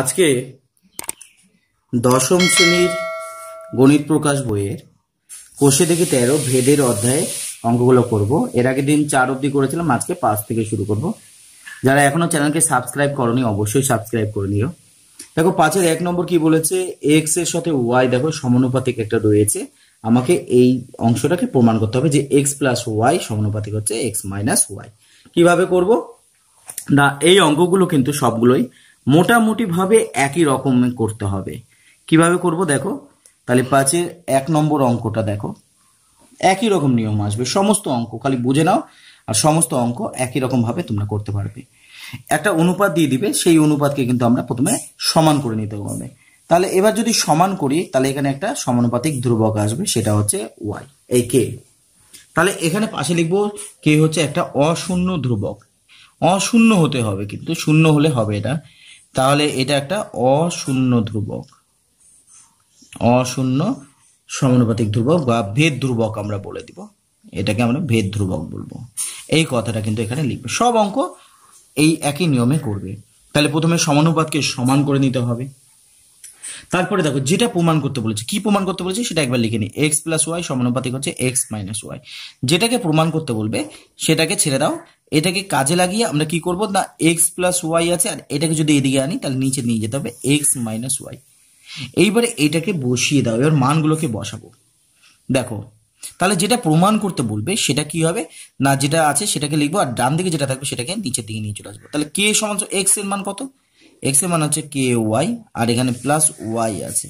আজকে দশম শ্রেণীর গণিত প্রকাশ বইয়ের কোষে দেখি তেরো ভেদের অধ্যায়ে অঙ্কগুলো করব এর আগে দিন চার অবধি করেছিলাম আজকে পাঁচ থেকে শুরু করব যারা এখনো চ্যানেলকে সাবস্ক্রাইব করনি অবশ্যই সাবস্ক্রাইব করে নিও দেখো পাঁচের এক নম্বর কি বলেছে এক্স এর সাথে ওয়াই দেখো সমানুপাতিক একটা রয়েছে আমাকে এই অংশটাকে প্রমাণ করতে হবে যে এক্স প্লাস ওয়াই সমানুপাতিক হচ্ছে এক্স মাইনাস ওয়াই কিভাবে করব না এই অঙ্কগুলো কিন্তু সবগুলোই মোটামুটিভাবে একই রকম করতে হবে কিভাবে করব দেখো তাহলে পাঁচের এক নম্বর অঙ্কটা দেখো একই রকম নিয়ম আসবে সমস্ত অঙ্ক খালি বুঝে নাও আর সমস্ত অঙ্ক একই রকমভাবে তোমরা করতে পারবে একটা অনুপাত দিয়ে দিবে সেই অনুপাতকে কিন্তু আমরা প্রথমে সমান করে নিতে হবে তাহলে এবার যদি সমান করি তাহলে এখানে একটা সমানুপাতিক ধ্রুবক আসবে সেটা হচ্ছে ওয়াই এই কে তাহলে এখানে পাশে লিখবো কে হচ্ছে একটা অশূন্য ধ্রুবক অশূন্য হতে হবে কিন্তু শূন্য হলে হবে এটা তাহলে এটা একটা অশূন্য ধ্রুবক অশূন্য সমানুপাতিক ধ্রুবক বা ভেদ ধ্রুবক আমরা বলে দিব এটাকে আমরা ভেদ ধ্রুবক বলবো এই কথাটা কিন্তু এখানে লিখবে সব অঙ্ক এই একই নিয়মে করবে তাহলে প্রথমে সমানুপাতকে সমান করে নিতে হবে তারপরে দেখো যেটা প্রমাণ করতে বলেছে কি প্রমাণ করতে বলেছে সেটা একবার লিখে নিই এক্স প্লাস ওয়াই সমানুপাতিক হচ্ছে এক্স মাইনাস ওয়াই যেটাকে প্রমাণ করতে বলবে সেটাকে ছেড়ে দাও এটাকে কাজে লাগিয়ে আমরা কি করব না এক্স প্লাস ওয়াই আছে আর এটাকে যদি এদিকে আনি তাহলে নিচে নিয়ে যেতে হবে এক্স মাইনাস ওয়াই এইবারে এটাকে বসিয়ে দাও এবার মানগুলোকে বসাবো দেখো তাহলে যেটা প্রমাণ করতে বলবে সেটা কি হবে না যেটা আছে সেটাকে লিখবো আর ডান দিকে যেটা থাকবে সেটাকে নিচের দিকে নিয়ে চলে আসবো তাহলে কে সমান এক্স এর মান কত এক্স এর মান হচ্ছে কে ওয়াই আর এখানে প্লাস ওয়াই আছে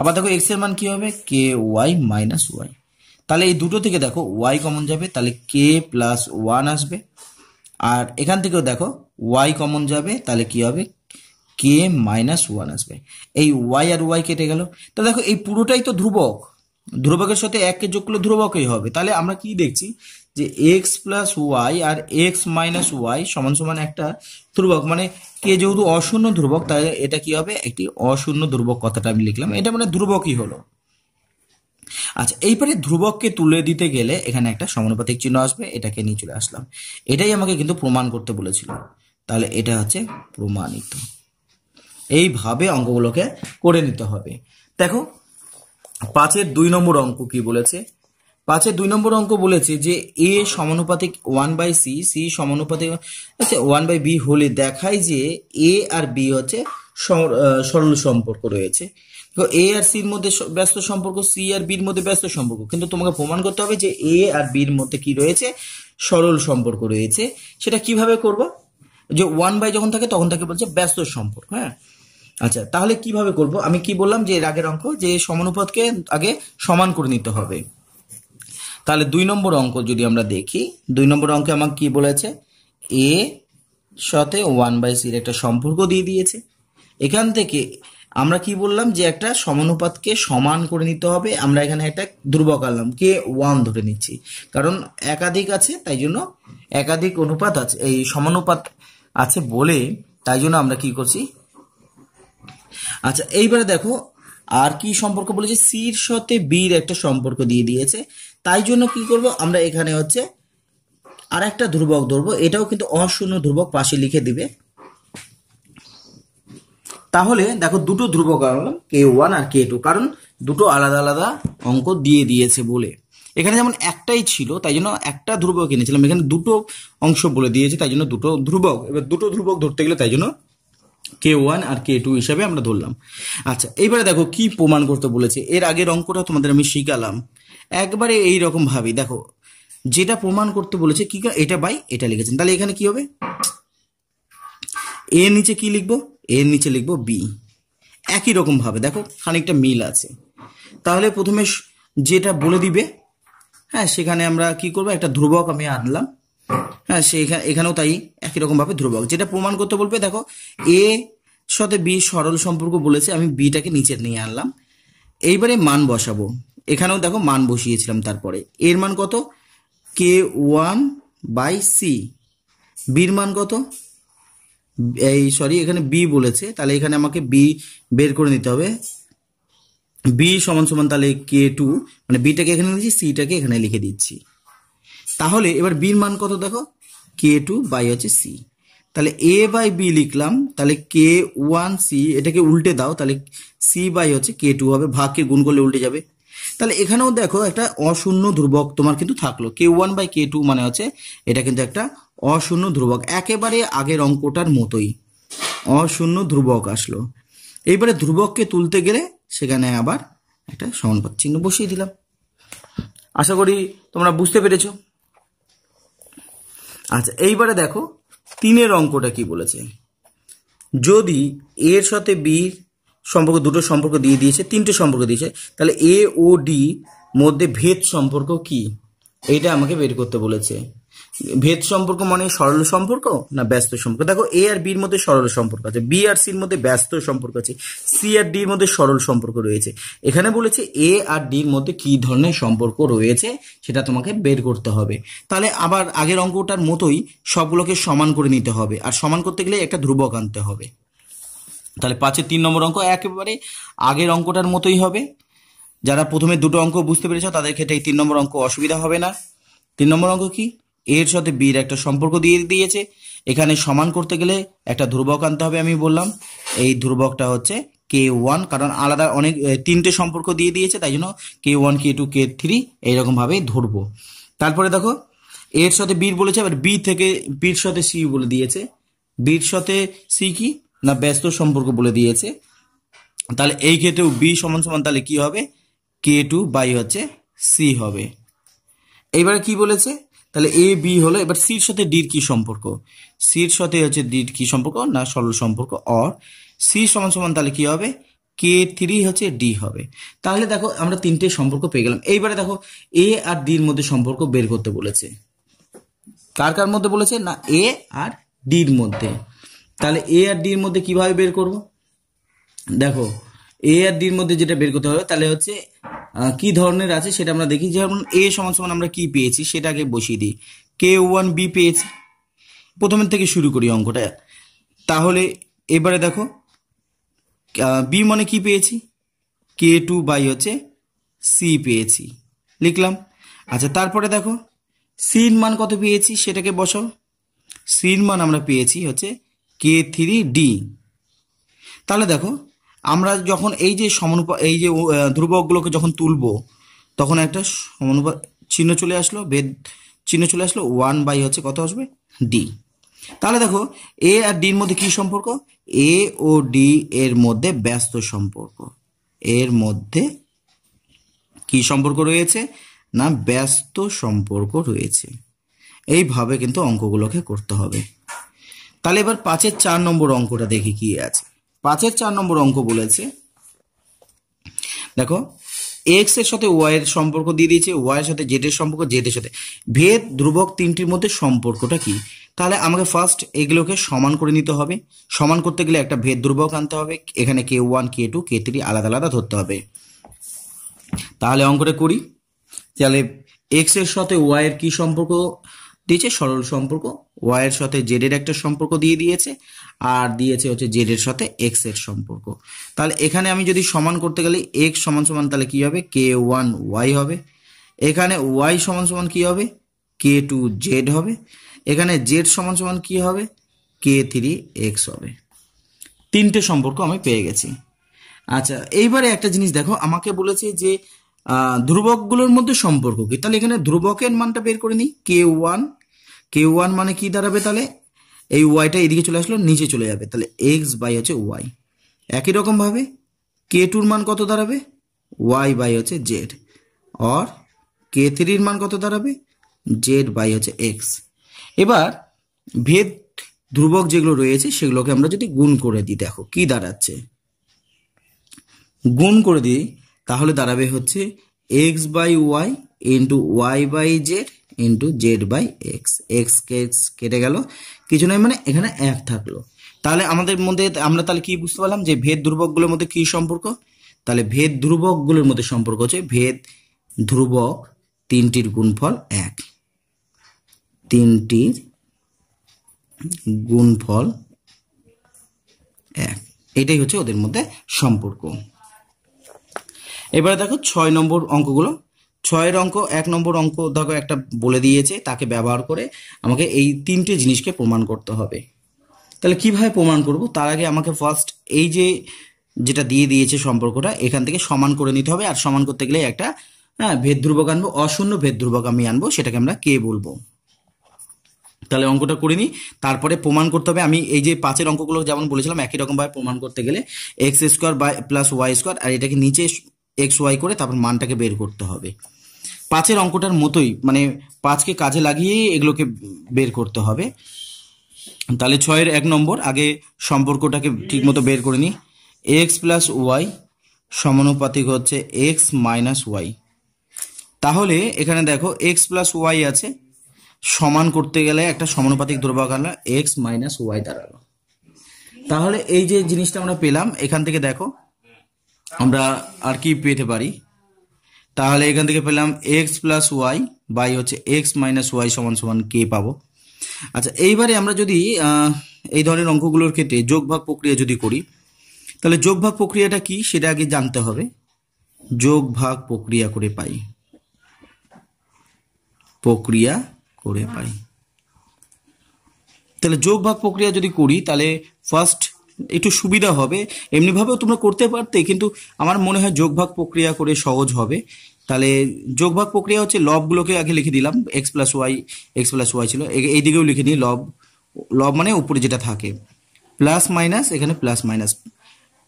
আবার দেখো এক্স এর মান কি হবে কে ওয়াই মাইনাস ওয়াই তাহলে এই দুটো থেকে দেখো ওয়াই কমন যাবে তাহলে কে প্লাস ওয়ান আসবে আর এখান থেকেও দেখো ওয়াই কমন যাবে তাহলে কি হবে কে মাইনাস ওয়ান আসবে এই ওয়াই আর ওয়াই কেটে গেল তা দেখো এই পুরোটাই তো ধ্রুবক ধ্রুবকের সাথে এককে যোগ করলে ধ্রুবকই হবে তাহলে আমরা কি দেখছি যে এক্স প্লাস ওয়াই আর এক্স মাইনাস ওয়াই সমান সমান একটা ধ্রুবক মানে কে যেহেতু অশূন্য ধ্রুবক তাহলে এটা কি হবে একটি অশূন্য ধ্রুবক কথাটা আমি লিখলাম এটা মানে ধ্রুবকই হলো আচ্ছা এইবারে ধ্রুবককে তুলে দিতে গেলে এখানে একটা সমানুপাতিক চিহ্ন আসবে এটাকে নিয়ে চলে আসলাম এটাই আমাকে কিন্তু প্রমাণ করতে বলেছিল তাহলে এটা হচ্ছে প্রমাণিত এইভাবে অঙ্কগুলোকে করে নিতে হবে দেখো পাঁচের দুই নম্বর অঙ্ক কি বলেছে পাঁচের দুই নম্বর অঙ্ক বলেছে যে এ সমানুপাতিক ওয়ান বাই সি সি সমানুপাতিক আচ্ছা ওয়ান বাই বি হলে দেখায় যে এ আর বি হচ্ছে সরল সম্পর্ক রয়েছে এ আর সির মধ্যে ব্যস্ত সম্পর্ক সি আর বির মধ্যে ব্যস্ত সম্পর্ক কিন্তু তোমাকে প্রমাণ করতে হবে যে এ আর বির মধ্যে কি রয়েছে সরল সম্পর্ক রয়েছে সেটা কিভাবে করব যে ওয়ান বাই যখন থাকে তখন তাকে বলছে ব্যস্ত সম্পর্ক হ্যাঁ আচ্ছা তাহলে কিভাবে করব আমি কি বললাম যে রাগের আগের অঙ্ক যে সমানুপাতকে আগে সমান করে নিতে হবে তাহলে দুই নম্বর অঙ্ক যদি আমরা দেখি দুই নম্বর অঙ্কে আমাকে কি বলেছে এ সাথে ওয়ান বাই সির একটা সম্পর্ক দিয়ে দিয়েছে এখান থেকে আমরা কি বললাম যে একটা সমানুপাতকে সমান করে নিতে হবে আমরা এখানে একটা দুর্বক আনলাম কে ওয়ান ধরে নিচ্ছি কারণ একাধিক আছে তাই জন্য একাধিক অনুপাত আছে এই সমানুপাত আছে বলে তাই জন্য আমরা কি করছি আচ্ছা এইবারে দেখো আর কি সম্পর্ক বলেছে সির সাথে বীর একটা সম্পর্ক দিয়ে দিয়েছে তাই জন্য কি করব আমরা এখানে হচ্ছে আর একটা ধ্রুবক ধরবো এটাও কিন্তু অশূন্য ধ্রুবক পাশে লিখে দিবে তাহলে দেখো দুটো ধ্রুবক আনলাম কে ওয়ান আর কে টু কারণ দুটো আলাদা আলাদা অঙ্ক দিয়ে দিয়েছে বলে এখানে যেমন একটাই ছিল তাই জন্য একটা ধ্রুবক এনেছিলাম এখানে দুটো অংশ বলে দিয়েছে তাই জন্য দুটো ধ্রুবক এবার দুটো ধ্রুবক ধরতে গেলে তাই জন্য কে ওয়ান আর কে টু হিসাবে আমরা ধরলাম আচ্ছা এইবারে দেখো কি প্রমাণ করতে বলেছে এর আগের অঙ্কটা তোমাদের আমি শিখালাম একবারে এই রকম ভাবি দেখো যেটা প্রমাণ করতে বলেছে কি এটা বাই এটা লিখেছেন তাহলে এখানে কি হবে এ নিচে কি লিখবো এর নিচে লিখব বি একই রকমভাবে দেখো খানিকটা মিল আছে তাহলে প্রথমে যেটা বলে দিবে হ্যাঁ সেখানে আমরা কি করব একটা ধ্রুবক আমি আনলাম হ্যাঁ সেখানে এখানেও তাই একই রকমভাবে ধ্রুবক যেটা প্রমাণ করতে বলবে দেখো এ সাথে বি সরল সম্পর্ক বলেছে আমি বিটাকে নিচের নিয়ে আনলাম এইবারে মান বসাবো এখানেও দেখো মান বসিয়েছিলাম তারপরে এর মান কত কে ওয়ান বাই সি বির মান কত এই সরি এখানে বি বলেছে তাহলে এখানে আমাকে বি বের করে নিতে হবে বি সমান সমান তাহলে কে টু মানে বিটাকে এখানে লিখেছি সিটাকে এখানে লিখে দিচ্ছি তাহলে এবার বির মান কত দেখো কে টু বাই হচ্ছে সি তাহলে এ বাই বি লিখলাম তাহলে কে ওয়ান সি এটাকে উল্টে দাও তাহলে সি বাই হচ্ছে কে টু হবে ভাগকে গুণ করলে উল্টে যাবে তাহলে এখানেও দেখো একটা অশূন্য ধ্রুবক তোমার কিন্তু থাকলো k one by k two মানে হচ্ছে এটা কিন্তু একটা অশূন্য ধ্রুবক একেবারে আগের অঙ্কটার মতোই অশূন্য ধ্রুবক আসলো এইবারে ধ্রুবককে তুলতে গেলে সেখানে আবার একটা সমানপাত চিহ্ন বসিয়ে দিলাম আশা করি তোমরা বুঝতে পেরেছ আচ্ছা এইবারে দেখো তিনের অঙ্কটা কি বলেছে যদি এর সাথে বির সম্পর্ক দুটো সম্পর্ক দিয়ে দিয়েছে তিনটে সম্পর্ক দিয়েছে তাহলে এ ও ডি মধ্যে ভেদ সম্পর্ক কি এইটা আমাকে বের করতে বলেছে ভেদ সম্পর্ক মানে সরল সম্পর্ক না ব্যস্ত সম্পর্ক দেখো এ আর বির মধ্যে সরল সম্পর্ক আছে বি আর সির মধ্যে ব্যস্ত সম্পর্ক আছে সি আর ডির মধ্যে সরল সম্পর্ক রয়েছে এখানে বলেছে এ আর ডির মধ্যে কি ধরনের সম্পর্ক রয়েছে সেটা তোমাকে বের করতে হবে তাহলে আবার আগের অঙ্কটার মতোই সবগুলোকে সমান করে নিতে হবে আর সমান করতে গেলে একটা ধ্রুবক আনতে হবে তাহলে পাঁচের তিন নম্বর অঙ্ক একেবারে আগের অঙ্কটার মতোই হবে যারা প্রথমে দুটো অঙ্ক বুঝতে পেরেছ তাদের ক্ষেত্রে এই তিন নম্বর অঙ্ক অসুবিধা হবে না তিন নম্বর অঙ্ক কি এর সাথে বির একটা সম্পর্ক দিয়ে দিয়েছে এখানে সমান করতে গেলে একটা ধ্রুবক আনতে হবে আমি বললাম এই ধ্রুবকটা হচ্ছে কে ওয়ান কারণ আলাদা অনেক তিনটে সম্পর্ক দিয়ে দিয়েছে তাই জন্য k one k two k three এইরকমভাবে ধরবো তারপরে দেখো এর সাথে বির বলেছে আবার বি থেকে বির সাথে সি বলে দিয়েছে বির সাথে সি কি না ব্যস্ত সম্পর্ক বলে দিয়েছে তাহলে এই ক্ষেত্রেও বি সমান সমান তাহলে কি হবে কে টু বাই হচ্ছে সি হবে এইবারে কি বলেছে তাহলে এ বি হলো এবার সির সাথে ডির কি সম্পর্ক সির সাথে হচ্ছে ডির কি সম্পর্ক না সরল সম্পর্ক অর সি সমান সমান তাহলে কি হবে কে থ্রি হচ্ছে ডি হবে তাহলে দেখো আমরা তিনটে সম্পর্ক পেয়ে গেলাম এইবারে দেখো এ আর ডির মধ্যে সম্পর্ক বের করতে বলেছে কার কার মধ্যে বলেছে না এ আর ডির মধ্যে তাহলে এ আর ডির মধ্যে কিভাবে বের করব দেখো এ আর ডির মধ্যে যেটা বের করতে হবে তাহলে হচ্ছে কি ধরনের আছে সেটা আমরা দেখি যেমন এ সমান সমান আমরা কি পেয়েছি সেটাকে বসিয়ে দিই কে ওয়ান বি পেয়েছি প্রথমের থেকে শুরু করি অঙ্কটা তাহলে এবারে দেখো বি মানে কি পেয়েছি কে টু বাই হচ্ছে সি পেয়েছি লিখলাম আচ্ছা তারপরে দেখো সিন মান কত পেয়েছি সেটাকে বসাও সির মান আমরা পেয়েছি হচ্ছে কে থ্রি ডি তাহলে দেখো আমরা যখন এই যে সমানুপাত এই যে ধ্রুবকগুলোকে যখন তুলব তখন একটা সমানুপাত চিহ্ন চলে আসলো বেদ চিহ্ন চলে আসলো ওয়ান বাই হচ্ছে কত আসবে ডি তাহলে দেখো এ আর ডির মধ্যে কি সম্পর্ক এ ও ডি এর মধ্যে ব্যস্ত সম্পর্ক এর মধ্যে কি সম্পর্ক রয়েছে না ব্যস্ত সম্পর্ক রয়েছে এইভাবে কিন্তু অঙ্কগুলোকে করতে হবে তাহলে এবার পাঁচের চার নম্বর অঙ্কটা দেখি কি আছে পাঁচের চার নম্বর অঙ্ক বলেছে দেখো এক্স এর সাথে ওয়াই এর সম্পর্ক দিয়ে দিয়েছে ওয়াই এর সাথে জেড এর সম্পর্ক জেড এর সাথে ভেদ ধ্রুবক তিনটির মধ্যে সম্পর্কটা কি তাহলে আমাকে ফার্স্ট এগুলোকে সমান করে নিতে হবে সমান করতে গেলে একটা ভেদ ধ্রুবক আনতে হবে এখানে k one k two k three আলাদা আলাদা ধরতে হবে তাহলে অঙ্কটা করি তাহলে এক্স এর সাথে ওয়াই এর কি সম্পর্ক দিয়েছে সরল সম্পর্ক ওয়াই এর সাথে জেড এর একটা সম্পর্ক দিয়ে দিয়েছে আর দিয়েছে হচ্ছে জেড এর সাথে এক্স এর সম্পর্ক তাহলে এখানে আমি যদি সমান করতে গেলে এক্স সমান সমান তাহলে কি হবে কে ওয়ান ওয়াই হবে এখানে ওয়াই সমান সমান কি হবে কে টু জেড হবে এখানে জেড সমান সমান কি হবে কে থ্রি এক্স হবে তিনটে সম্পর্ক আমি পেয়ে গেছি আচ্ছা এইবারে একটা জিনিস দেখো আমাকে বলেছে যে ধ্রুবকগুলোর মধ্যে সম্পর্ক কি তাহলে এখানে ধ্রুবকের মানটা বের করে নিই কে ওয়ান কে ওয়ান মানে কি দাঁড়াবে তাহলে এই ওয়াইটা এদিকে চলে আসলো নিচে চলে যাবে তাহলে এক্স বাই হচ্ছে ওয়াই একই রকমভাবে কে টুর মান কত দাঁড়াবে ওয়াই বাই হচ্ছে জেড অর কে থ্রির মান কত দাঁড়াবে জেড বাই হচ্ছে এক্স এবার ভেদ ধ্রুবক যেগুলো রয়েছে সেগুলোকে আমরা যদি গুণ করে দিই দেখো কি দাঁড়াচ্ছে গুণ করে দিই তাহলে দাঁড়াবে হচ্ছে x by y into y by z into z by x x কেটে গেল কিছু নয় মানে এখানে এক থাকলো তাহলে আমাদের মধ্যে আমরা তাহলে কি বুঝতে পারলাম যে ভেদ ধ্রুবকগুলোর মধ্যে কি সম্পর্ক তাহলে ভেদ ধ্রুবকগুলোর মধ্যে সম্পর্ক হচ্ছে ভেদ ধ্রুবক তিনটির গুণফল এক তিনটির গুণফল এক এটাই হচ্ছে ওদের মধ্যে সম্পর্ক এবারে দেখো ছয় নম্বর অঙ্কগুলো ছয়ের অঙ্ক এক নম্বর অঙ্ক দেখো একটা বলে দিয়েছে তাকে ব্যবহার করে আমাকে এই তিনটে জিনিসকে প্রমাণ করতে হবে তাহলে কিভাবে প্রমাণ করব তার আগে আমাকে ফার্স্ট এই যে যেটা দিয়ে দিয়েছে সম্পর্কটা এখান থেকে সমান করে নিতে হবে আর সমান করতে গেলে একটা হ্যাঁ ভেদ আনবো অশূন্য ভেদ আমি আনবো সেটাকে আমরা কে বলবো তাহলে অঙ্কটা করে নিই তারপরে প্রমাণ করতে হবে আমি এই যে পাঁচের অঙ্কগুলো যেমন বলেছিলাম একই রকমভাবে প্রমাণ করতে গেলে x square by plus y square আর এটাকে নিচে এক্স ওয়াই করে তারপর মানটাকে বের করতে হবে পাঁচের অঙ্কটার মতোই মানে পাঁচকে কাজে লাগিয়েই এগুলোকে বের করতে হবে তাহলে ছয়ের এক নম্বর আগে সম্পর্কটাকে ঠিকমতো বের করে নিই এক্স প্লাস ওয়াই সমানুপাতিক হচ্ছে এক্স মাইনাস ওয়াই তাহলে এখানে দেখো এক্স প্লাস ওয়াই আছে সমান করতে গেলে একটা সমানুপাতিক দ্রব্যক এক্স মাইনাস ওয়াই দাঁড়ালো তাহলে এই যে জিনিসটা আমরা পেলাম এখান থেকে দেখো আমরা আর কি পেতে পারি তাহলে এখান থেকে পেলাম এক্স প্লাস ওয়াই বাই হচ্ছে এক্স মাইনাস ওয়াই সমান সমান কে পাবো আচ্ছা এইবারে আমরা যদি এই ধরনের অঙ্কগুলোর ক্ষেত্রে যোগভাগ প্রক্রিয়া যদি করি তাহলে যোগভাগ প্রক্রিয়াটা কি সেটা আগে জানতে হবে যোগভাগ প্রক্রিয়া করে পাই প্রক্রিয়া করে পাই তাহলে যোগভাগ প্রক্রিয়া যদি করি তাহলে ফার্স্ট একটু সুবিধা হবে এমনিভাবেও তোমরা করতে পারতে কিন্তু আমার মনে হয় যোগভাগ প্রক্রিয়া করে সহজ হবে তাহলে যোগভাগ প্রক্রিয়া হচ্ছে লবগুলোকে আগে লিখে দিলাম x plus y x plus y ছিল এই দিকেও লিখে নিই লব লব মানে উপরে যেটা থাকে প্লাস মাইনাস এখানে প্লাস মাইনাস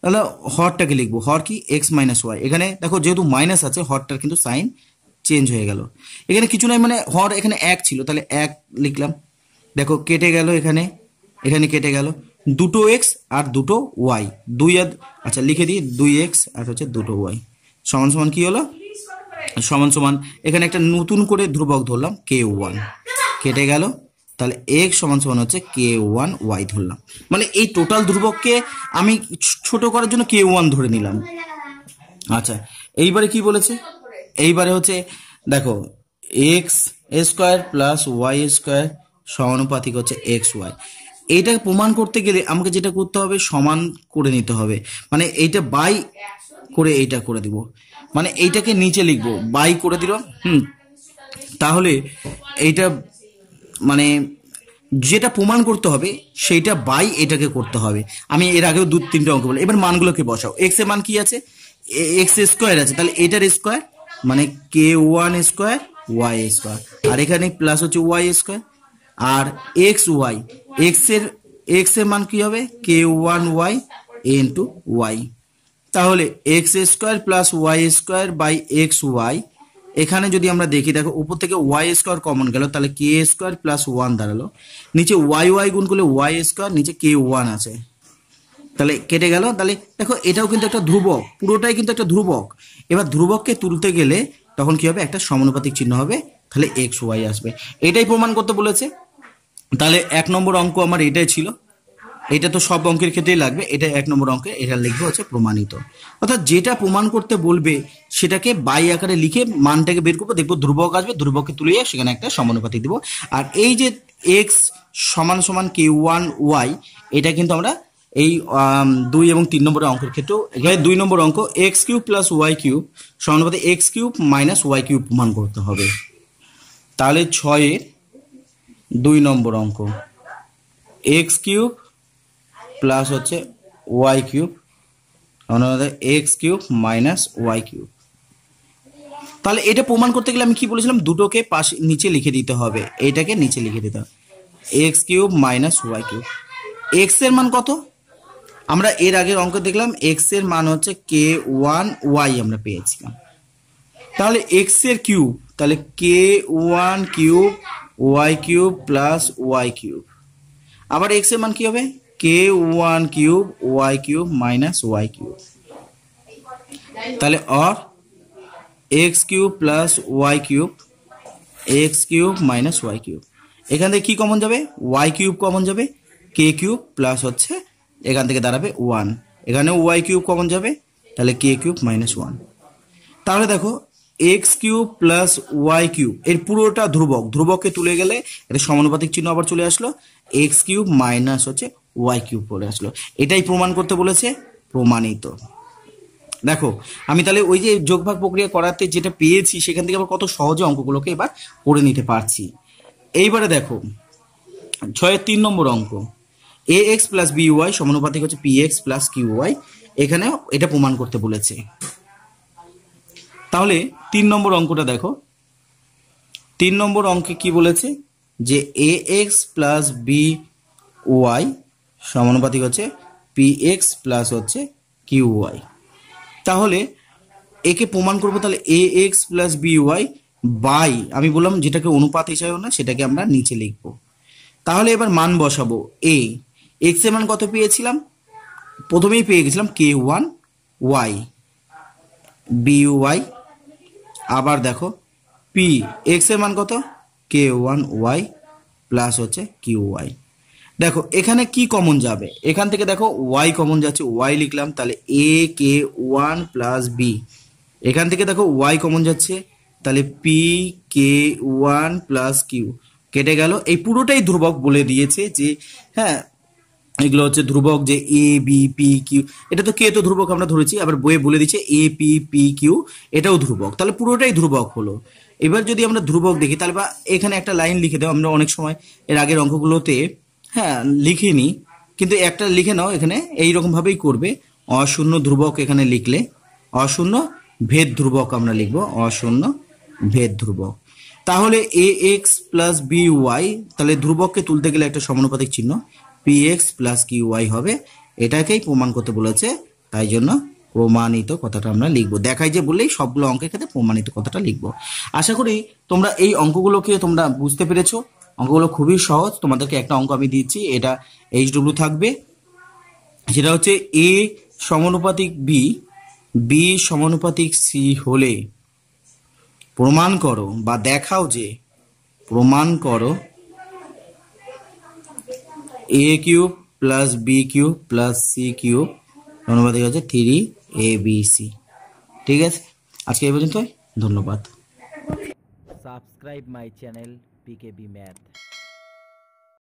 তাহলে হরটাকে লিখবো হর কি এক্স মাইনাস ওয়াই এখানে দেখো যেহেতু মাইনাস আছে হরটার কিন্তু সাইন চেঞ্জ হয়ে গেল এখানে কিছু নয় মানে হর এখানে এক ছিল তাহলে এক লিখলাম দেখো কেটে গেল এখানে এখানে কেটে গেল দুটো এক্স আর দুটো ওয়াই দুই আর আচ্ছা লিখে দিই দুই এক্স আর হচ্ছে দুটো ওয়াই সমান সমান কী হলো সমান সমান এখানে একটা নতুন করে ধ্রুবক ধরলাম কে ওয়ান কেটে গেল তাহলে এক্স সমান সমান হচ্ছে কে ওয়ান ওয়াই ধরলাম মানে এই টোটাল ধ্রুবককে আমি ছোট করার জন্য কে ওয়ান ধরে নিলাম আচ্ছা এইবারে কি বলেছে এইবারে হচ্ছে দেখো x square plus y square সমানুপাতিক হচ্ছে এক্স ওয়াই এটা প্রমাণ করতে গেলে আমাকে যেটা করতে হবে সমান করে নিতে হবে মানে এইটা বাই করে এইটা করে দিব মানে এইটাকে নিচে লিখবো বাই করে দিল হুম তাহলে এইটা মানে যেটা প্রমাণ করতে হবে সেইটা বাই এটাকে করতে হবে আমি এর আগেও দু তিনটে অঙ্ক বলি এবার মানগুলোকে বসাও এক্স এর মান কি আছে এক্স স্কোয়ার আছে তাহলে এটার স্কোয়ার মানে k one square y square আর এখানে প্লাস হচ্ছে ওয়াই স্কোয়ার আর এক্স ওয়াই এক্স এর এক্স এর মান কি হবে k one y and two y তাহলে x square plus y square by x y এখানে যদি আমরা দেখি দেখো উপর থেকে ওয়াই স্কোয়ার কমন গেল তাহলে কে স্কোয়ার প্লাস ওয়ান দাঁড়ালো নিচে ওয়াই ওয়াই গুণ করলে ওয়াই স্কোয়ার নিচে কে ওয়ান আছে তাহলে কেটে গেল তাহলে দেখো এটাও কিন্তু একটা ধ্রুবক পুরোটাই কিন্তু একটা ধ্রুবক এবার ধ্রুবককে তুলতে গেলে তখন কি হবে একটা সমানুপাতিক চিহ্ন হবে তাহলে এক্স ওয়াই আসবে এটাই প্রমাণ করতে বলেছে তাহলে এক নম্বর অঙ্ক আমার এটাই ছিল এটা তো সব অঙ্কের ক্ষেত্রেই লাগবে এটা এক নম্বর অঙ্কে এটা লিখবে হচ্ছে প্রমাণিত অর্থাৎ যেটা প্রমাণ করতে বলবে সেটাকে বাই আকারে লিখে মানটাকে বের করবো দেখবো ধ্রুবক আসবে ধ্রুবককে তুলিয়ে সেখানে একটা সমানুপাতিক দেবো আর এই যে এক্স সমান সমান কে ওয়ান ওয়াই এটা কিন্তু আমরা এই দুই এবং তিন নম্বরের অঙ্কের ক্ষেত্রেও এখানে দুই নম্বর অঙ্ক x cube plus y cube সমানুপাতিক x cube minus y cube প্রমাণ করতে হবে তাহলে ছয়ের দুই নম্বর অঙ্ক এক্স কিউব প্লাস হচ্ছে y cube x cube minus y cube তাহলে এটা প্রমাণ করতে গেলে আমি কি বলেছিলাম দুটোকে পাশ নিচে লিখে দিতে হবে এটাকে নিচে লিখে দিতে হবে x cube minus y cube এক্সের মান কত আমরা এর আগের অঙ্ক দেখলাম এক্সের মান হচ্ছে কে ওয়ান ওয়াই আমরা পেয়েছিলাম তাহলে এক্সের এর কিউব তাহলে k one cube y cube plus y cube আবার এক্স এর মান কি হবে k one cube y cube minus y cube তাহলে or x cube plus y cube x cube minus y cube এখান থেকে কী কমন যাবে ওয়াই কিউব কমন যাবে কে কিউব প্লাস হচ্ছে এখান থেকে দাঁড়াবে ওয়ান এখানে ওয়াই কিউব কমন যাবে তাহলে কে কিউব মাইনাস ওয়ান তাহলে দেখো x cube plus y cube এর পুরোটা ধ্রুবক ধ্রুবককে তুলে গেলে এটা সমানুপাতিক চিহ্ন আবার চলে আসলো এক্স কিউব মাইনাস হচ্ছে ওয়াই কিউব পড়ে আসলো এটাই প্রমাণ করতে বলেছে প্রমাণিত দেখো আমি তাহলে ওই যে যোগভাগ প্রক্রিয়া করাতে যেটা পেয়েছি সেখান থেকে আবার কত সহজে অঙ্কগুলোকে এবার করে নিতে পারছি এইবারে দেখো ছয়ের তিন নম্বর অঙ্ক a x plus b y সমানুপাতিক হচ্ছে p x plus q y এখানে এটা প্রমাণ করতে বলেছে তাহলে তিন নম্বর অঙ্কটা দেখো তিন নম্বর অঙ্কে কি বলেছে যে a x plus b y সমানুপাতিক হচ্ছে পি এক্স প্লাস হচ্ছে কিউ ওয়াই তাহলে একে প্রমাণ করবো তাহলে a x plus b y by আমি বললাম যেটাকে অনুপাত হিসাবেও না সেটাকে আমরা নিচে লিখব তাহলে এবার মান বসাবো এ এক্স এর মান কত পেয়েছিলাম প্রথমেই পেয়ে গেছিলাম k one y b y আবার দেখো পি এক্স এর মান কত কে ওয়ান ওয়াই প্লাস হচ্ছে কিউ ওয়াই দেখো এখানে কি কমন যাবে এখান থেকে দেখো ওয়াই কমন যাচ্ছে ওয়াই লিখলাম তাহলে a k one plus b এখান থেকে দেখো ওয়াই কমন যাচ্ছে তাহলে p k one plus q কেটে গেল এই পুরোটাই ধ্রুবক বলে দিয়েছে যে হ্যাঁ এগুলো হচ্ছে ধ্রুবক যে এ বি পি কিউ এটা তো কে তো ধ্রুবক আমরা ধরেছি আবার বইয়ে বলে দিচ্ছে এ পি পি কিউ এটাও ধ্রুবক তাহলে পুরোটাই ধ্রুবক হলো এবার যদি আমরা ধ্রুবক দেখি তাহলে বা এখানে একটা লাইন লিখে দেবো আমরা অনেক সময় এর আগের অঙ্কগুলোতে হ্যাঁ লিখিনি কিন্তু একটা লিখে নাও এখানে এই ভাবেই করবে অশূন্য ধ্রুবক এখানে লিখলে অশূন্য ভেদ ধ্রুবক আমরা লিখবো অশূন্য ভেদ ধ্রুবক তাহলে a x plus b y তাহলে ধ্রুবককে তুলতে গেলে একটা সমানুপাতিক চিহ্ন p x plus q y হবে এটাকেই প্রমাণ করতে বলেছে তাই জন্য প্রমাণিত কথাটা আমরা লিখবো দেখাই যে বললেই সবগুলো অঙ্কের ক্ষেত্রে প্রমাণিত কথাটা লিখবো আশা করি তোমরা এই অঙ্কগুলোকে তোমরা বুঝতে পেরেছো অঙ্কগুলো খুবই সহজ তোমাদেরকে একটা অঙ্ক আমি দিচ্ছি এটা এইচ ডব্লিউ থাকবে সেটা হচ্ছে এ সমানুপাতিক বি বি সমানুপাতিক সি হলে প্রমাণ করো বা দেখাও যে প্রমাণ করো a q plus b q plus c q অনুবাদিক হচ্ছে থ্রি এ বি সি ঠিক আছে আজকে এই পর্যন্তই ধন্যবাদ subscribe my channel B math